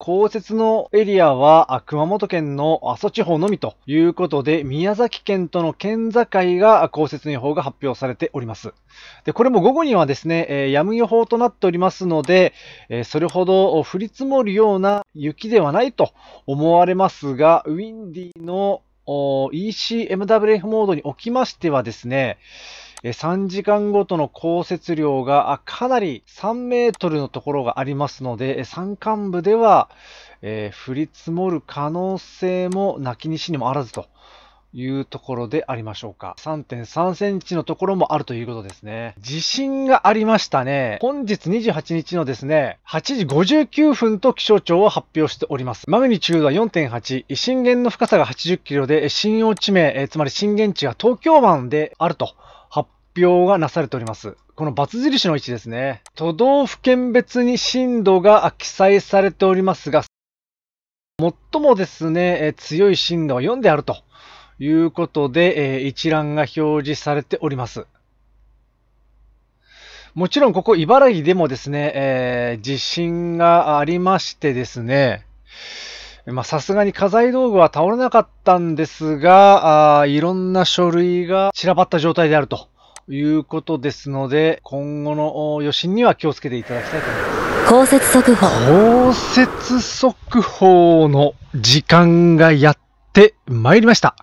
降雪のエリアは熊本県の阿蘇地方のみということで、宮崎県との県境が降雪の予報が発表されております。で、これも午後にはですね、えー、やむ予報となっておりますので、えー、それほど降り積もるような雪ではないと思われますが、ウィンディの ECMWF モードにおきましてはですね、3時間ごとの降雪量がかなり3メートルのところがありますので、山間部では、えー、降り積もる可能性もなきにしにもあらずというところでありましょうか。3.3センチのところもあるということですね。地震がありましたね。本日28日のですね、8時59分と気象庁は発表しております。マグニチュードは4.8、震源の深さが80キロで、震央地名、えつまり震源地が東京湾であると表がなされております。この×印の位置ですね。都道府県別に震度が記載されておりますが、最もですね、え強い震度は4であるということで、え一覧が表示されております。もちろんここ茨城でもですね、えー、地震がありましてですね、まさすがに家財道具は倒れなかったんですが、あいろんな書類が散らばった状態であるということですので、今後の余震には気をつけていただきたいと思います。降雪速報。降雪速報の時間がやってまいりました。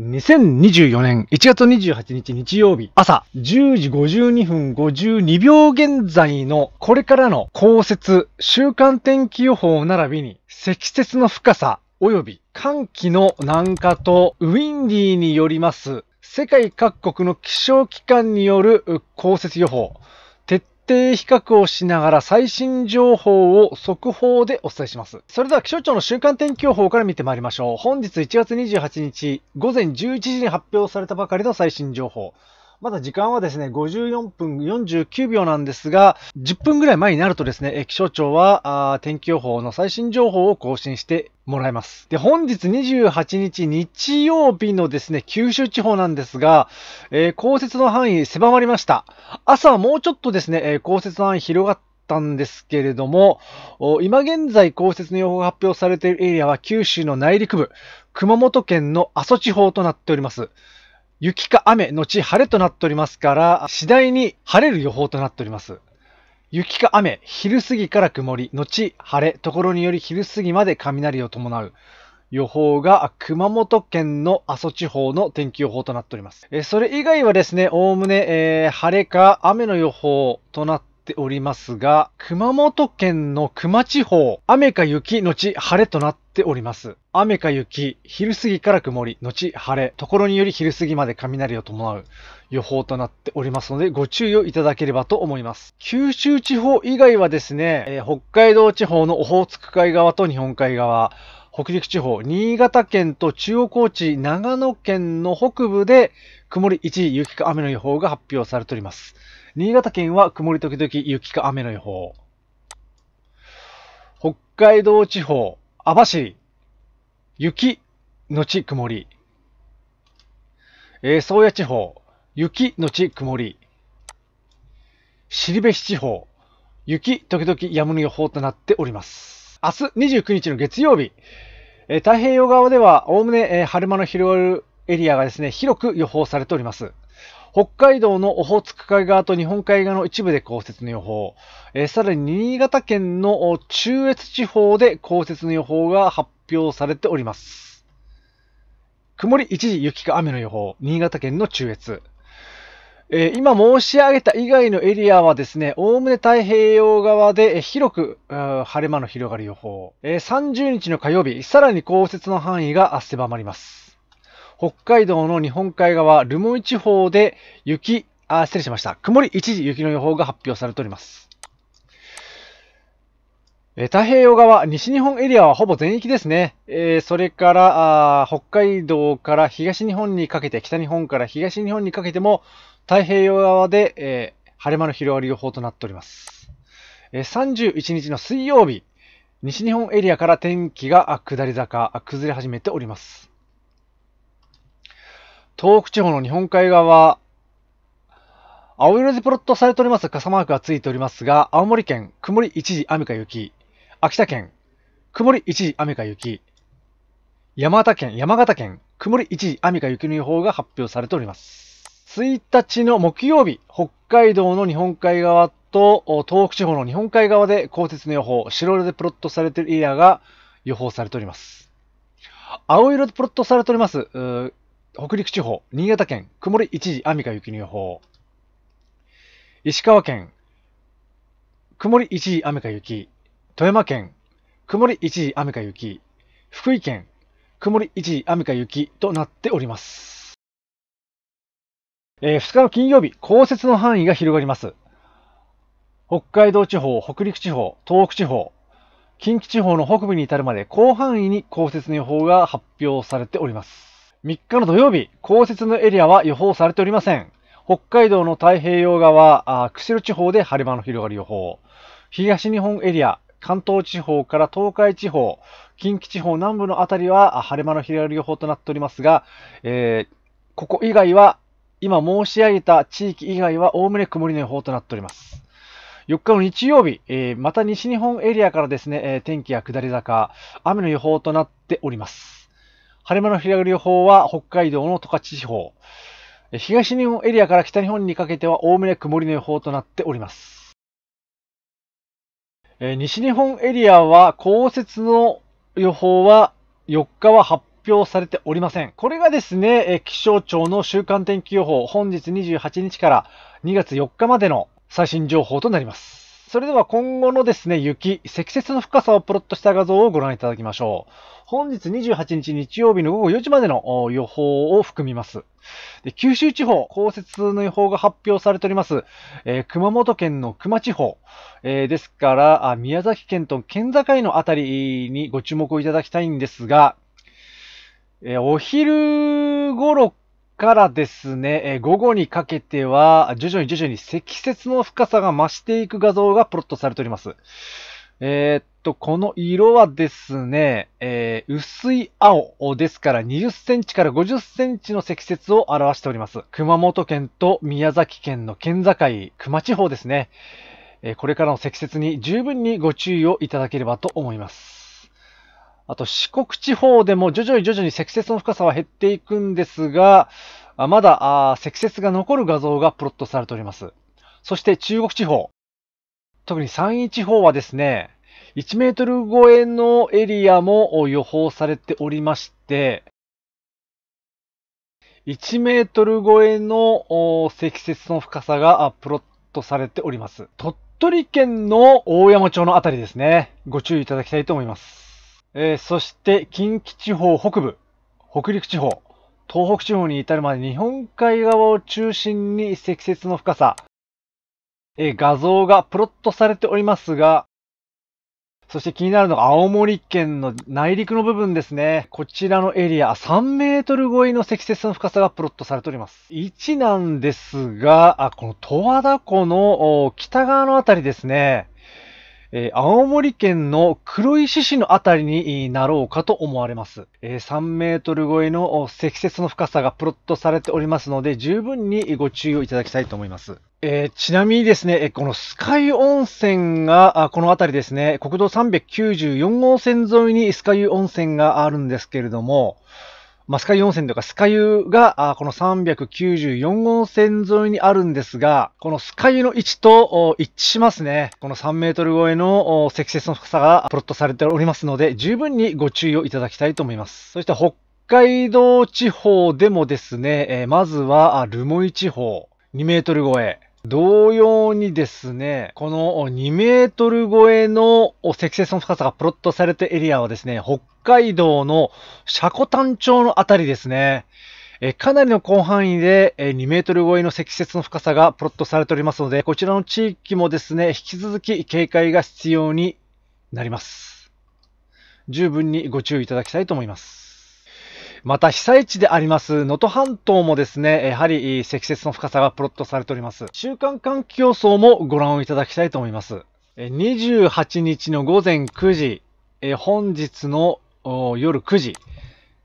2024年1月28日日曜日朝10時52分52秒現在のこれからの降雪週間天気予報並びに積雪の深さ及び寒気の南下とウィンディーによります世界各国の気象機関による降雪予報、徹底比較をしながら最新情報を速報でお伝えします。それでは気象庁の週間天気予報から見てまいりましょう。本日1月28日午前11時に発表されたばかりの最新情報。まだ時間はですね、54分49秒なんですが、10分ぐらい前になるとですね、気象庁は天気予報の最新情報を更新してもらいます。で、本日28日日曜日のですね、九州地方なんですが、えー、降雪の範囲狭まりました。朝はもうちょっとですね、降雪の範囲広がったんですけれども、今現在降雪の予報が発表されているエリアは九州の内陸部、熊本県の阿蘇地方となっております。雪か雨のち晴れとなっておりますから、次第に晴れる予報となっております。雪か雨、昼過ぎから曇り、後晴れ、ところにより昼過ぎまで雷を伴う。予報が熊本県の阿蘇地方の天気予報となっております。えそれ以外はですね、おおむね、えー、晴れか雨の予報となっておりますが、熊本県の熊地方、雨か雪のち晴れとなっております。雨か雪、昼過ぎから曇り、のち晴れ、ところにより昼過ぎまで雷を伴う予報となっておりますので、ご注意をいただければと思います。九州地方以外はですね、えー、北海道地方のオホーツク海側と日本海側、北陸地方、新潟県と中央高知、長野県の北部で曇り一時雪か雨の予報が発表されております。新潟県は曇り時々雪か雨の予報。北海道地方、網走、雪、のち曇り。えー、宗谷地方、雪、のち曇り。尻部市地方、雪、時々止む予報となっております。明日29日の月曜日、えー、太平洋側では、おおむね、えー、晴れ間の広がるエリアがですね、広く予報されております。北海道のオホーツク海側と日本海側の一部で降雪の予報、えー、さらに新潟県の中越地方で降雪の予報が発表されております。曇り一時雪か雨の予報、新潟県の中越。えー、今申し上げた以外のエリアはですね、おおむね太平洋側で広く晴れ間の広がる予報、えー、30日の火曜日、さらに降雪の範囲が狭まります。北海道の日本海側、留萌地方で雪、あ、失礼しました。曇り一時雪の予報が発表されております。え太平洋側、西日本エリアはほぼ全域ですね。えー、それからあ、北海道から東日本にかけて、北日本から東日本にかけても、太平洋側で、えー、晴れ間の広がり予報となっております。えー、31日の水曜日、西日本エリアから天気が下り坂、崩れ始めております。東北地方の日本海側、青色でプロットされております傘マークがついておりますが、青森県、曇り一時雨か雪。秋田県、曇り一時雨か雪。山形県、山形県、曇り一時雨か雪の予報が発表されております。1日の木曜日、北海道の日本海側と東北地方の日本海側で降雪の予報、白色でプロットされているエリアが予報されております。青色でプロットされております、北陸地方、新潟県、曇り一時雨か雪の予報。石川県、曇り一時雨か雪。富山県、曇り一時雨か雪。福井県、曇り一時雨か雪となっております。えー、2日の金曜日、降雪の範囲が広がります。北海道地方、北陸地方、東北地方、近畿地方の北部に至るまで広範囲に降雪の予報が発表されております。3日の土曜日、降雪のエリアは予報されておりません。北海道の太平洋側、あ釧路地方で晴れ間の広がる予報。東日本エリア、関東地方から東海地方、近畿地方南部の辺りは晴れ間の広がる予報となっておりますが、えー、ここ以外は、今申し上げた地域以外はおおむね曇りの予報となっております。4日の日曜日、えー、また西日本エリアからですね、えー、天気は下り坂、雨の予報となっております。晴れ間の広がる予報は北海道の十勝地方、東日本エリアから北日本にかけてはおおむね曇りの予報となっております。え西日本エリアは降雪の予報は4日は発表されておりません。これがですね、え気象庁の週間天気予報、本日28日から2月4日までの最新情報となります。それでは今後のですね、雪、積雪の深さをプロットした画像をご覧いただきましょう。本日28日日曜日の午後4時までの予報を含みます。で九州地方、降雪の予報が発表されております。えー、熊本県の熊地方、えー、ですからあ、宮崎県と県境の辺りにご注目をいただきたいんですが、えー、お昼頃からですね、え午後にかけては、徐々に徐々に積雪の深さが増していく画像がプロットされております。えー、っと、この色はですね、えー、薄い青ですから20センチから50センチの積雪を表しております。熊本県と宮崎県の県境、熊地方ですね。えこれからの積雪に十分にご注意をいただければと思います。あと四国地方でも徐々に徐々に積雪の深さは減っていくんですが、まだ積雪が残る画像がプロットされております。そして中国地方、特に山陰地方はですね、1メートル超えのエリアも予報されておりまして、1メートル超えの積雪の深さがプロットされております。鳥取県の大山町のあたりですね。ご注意いただきたいと思います。えー、そして近畿地方北部、北陸地方、東北地方に至るまで日本海側を中心に積雪の深さ、えー、画像がプロットされておりますが、そして気になるのが青森県の内陸の部分ですね。こちらのエリア、3メートル超えの積雪の深さがプロットされております。位置なんですが、あこの十和田湖の北側のあたりですね。えー、青森県の黒石市のあたりになろうかと思われます。えー、3メートル超えの積雪の深さがプロットされておりますので、十分にご注意をいただきたいと思います。えー、ちなみにですね、このスカイ温泉が、この辺りですね、国道394号線沿いにスカイ温泉があるんですけれども、まあ、スカイ温泉というか、スカユが、あこの394号線沿いにあるんですが、このスカユの位置と一致しますね。この3メートル超えの積雪の深さがプロットされておりますので、十分にご注意をいただきたいと思います。そして北海道地方でもですね、えまずは、留萌地方、2メートル超え。同様にですね、この2メートル超えの積雪の深さがプロットされたエリアはですね、北海道の車庫丹町のあたりですね。えかなりの広範囲でえ2メートル超えの積雪の深さがプロットされておりますので、こちらの地域もですね、引き続き警戒が必要になります。十分にご注意いただきたいと思います。また被災地であります能登半島もですね、やはり積雪の深さがプロットされております。週間環境層もご覧いただきたいと思います。28日の午前9時、本日の夜9時、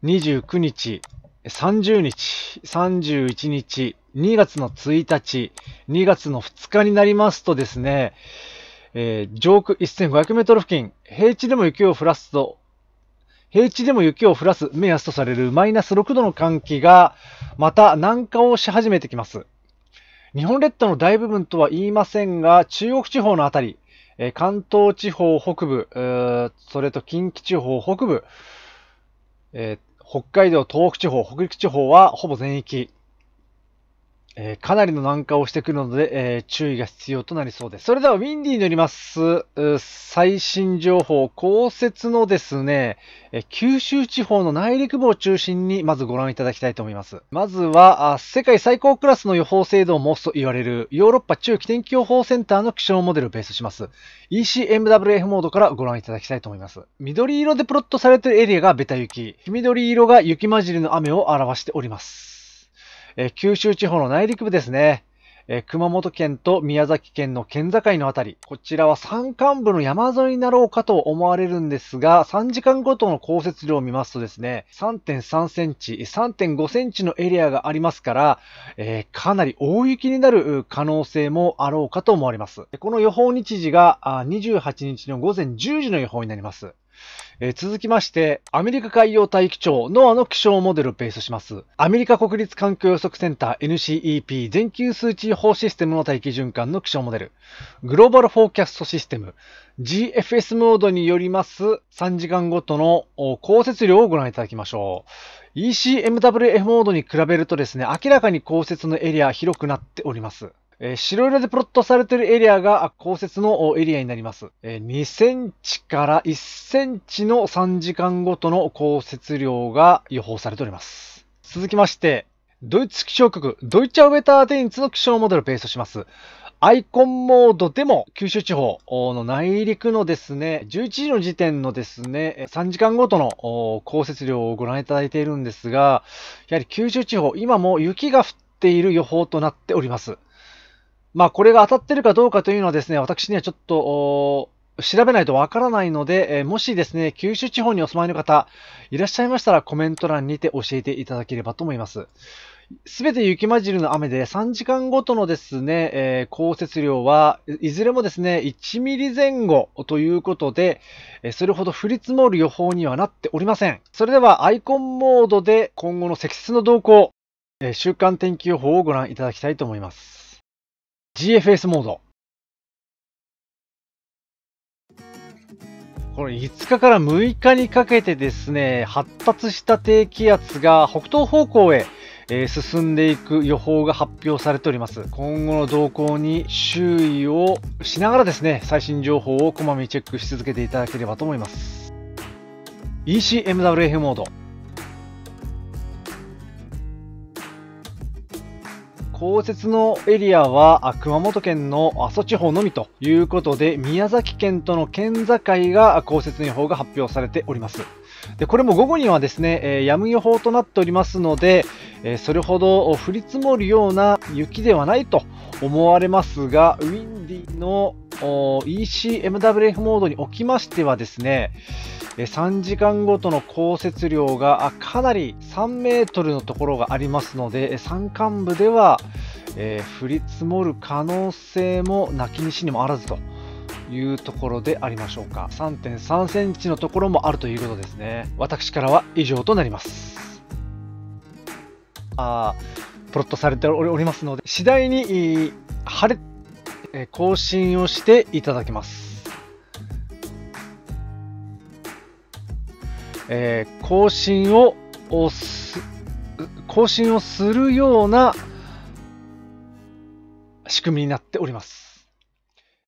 29日、30日、31日、2月の1日、2月の2日になりますとですね、えー、上空1500メートル付近、平地でも雪を降らすと平地でも雪を降らす目安とされるマイナス6度の寒気がまた南下をし始めてきます。日本列島の大部分とは言いませんが、中国地方のあたり、え関東地方北部、それと近畿地方北部、え北海道東北地方、北陸地方はほぼ全域、えー、かなりの難化をしてくるので、えー、注意が必要となりそうです。それでは、ウィンディーによります、最新情報、降雪のですね、え九州地方の内陸部を中心に、まずご覧いただきたいと思います。まずは、世界最高クラスの予報精度を持つと言われる、ヨーロッパ中期天気予報センターの気象モデルをベースします。ECMWF モードからご覧いただきたいと思います。緑色でプロットされているエリアがベタ雪、黄緑色が雪混じりの雨を表しております。え九州地方の内陸部ですね。え熊本県と宮崎県の県境のあたり、こちらは山間部の山沿いになろうかと思われるんですが、3時間ごとの降雪量を見ますとですね、3.3センチ、3.5センチのエリアがありますから、えー、かなり大雪になる可能性もあろうかと思われます。この予報日時が28日の午前10時の予報になります。えー、続きまして、アメリカ海洋大気庁 NOAA の気象モデルをベースします、アメリカ国立環境予測センター NCEP 全球数値予報システムの大気循環の気象モデル、グローバルフォーキャストシステム GFS モードによります3時間ごとの降雪量をご覧いただきましょう。ECMWF モードに比べるとですね、明らかに降雪のエリア広くなっております。えー、白色でプロットされているエリアが降雪のエリアになります。えー、2センチから1センチの3時間ごとの降雪量が予報されております。続きまして、ドイツ気象局、ドイツアウェターデインツの気象モデルをベースとします。アイコンモードでも九州地方の内陸のですね、11時の時点のですね、3時間ごとの降雪量をご覧いただいているんですが、やはり九州地方、今も雪が降っている予報となっております。まあ、これが当たってるかどうかというのはですね、私にはちょっと、調べないとわからないので、えもしですね、九州地方にお住まいの方、いらっしゃいましたらコメント欄にて教えていただければと思います。すべて雪混じりの雨で3時間ごとのですね、えー、降雪量はいずれもですね、1ミリ前後ということで、えそれほど降り積もる予報にはなっておりません。それではアイコンモードで今後の積雪の動向、えー、週間天気予報をご覧いただきたいと思います。GFS モード。これ5日から6日にかけてですね、発達した低気圧が北東方向へ、進んでいく予報が発表されております。今後の動向に注意をしながらですね、最新情報をこまめにチェックし続けていただければと思います。ECMWF モード。公設のエリアは熊本県の阿蘇地方のみということで、宮崎県との県境が降雪の予報が発表されております。でこれも午後にはですね、えー、やむ予報となっておりますので、えそれほど降り積もるような雪ではないと思われますが、ウィンディの ECMWF モードにおきましてはですね、3時間ごとの降雪量がかなり3メートルのところがありますので、山間部では、え降り積もる可能性もなきにしにもあらずというところでありましょうか。3.3センチのところもあるということですね。私からは以上となります。あプロットされておりますので、次第に晴れ、更新をしていただきます。えー、更新をす更新をするような仕組みになっております。